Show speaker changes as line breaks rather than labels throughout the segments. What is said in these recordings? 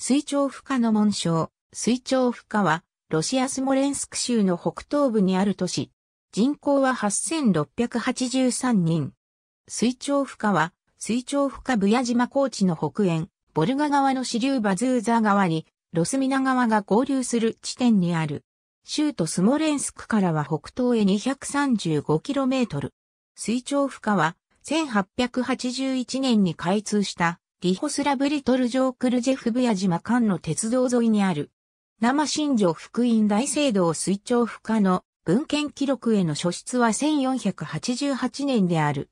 水長
負荷の紋章、水長負荷は、ロシアスモレンスク州の北東部にある都市。人口は8683人。水長負荷は、水長負荷ブヤ島高地の北縁、ボルガ川の支流バズーザ川に、ロスミナ川が合流する地点にある。州都スモレンスクからは北東へ 235km。水長負荷は、1881年に開通したリホスラブリトルジョークルジェフブヤ島間の鉄道沿いにある、生新庄福音大聖堂水調不可の文献記録への書出は1488年である。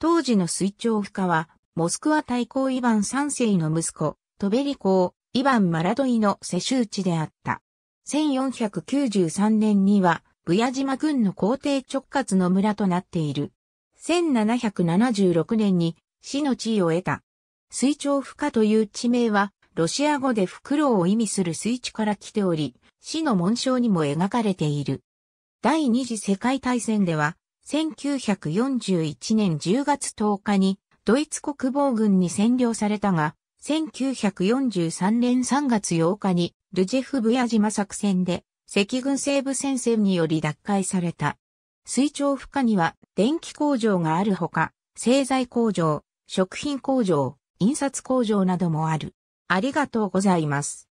当時の水調不可は、モスクワ大公イヴァン三世の息子、トベリ公、イヴァン・マラドイの世襲地であった。1493年には、ブヤ島軍の皇帝直轄の村となっている。1776年に、死の地位を得た。水長孵化という地名は、ロシア語でフクロウを意味する水地から来ており、市の紋章にも描かれている。第二次世界大戦では、1941年10月10日にドイツ国防軍に占領されたが、1943年3月8日にルジェフブヤ島作戦で赤軍西部戦線により奪回された。水長孵化には電気工場があるほか、製材工場、食品工場、印刷工場などもある。ありがとうございま
す。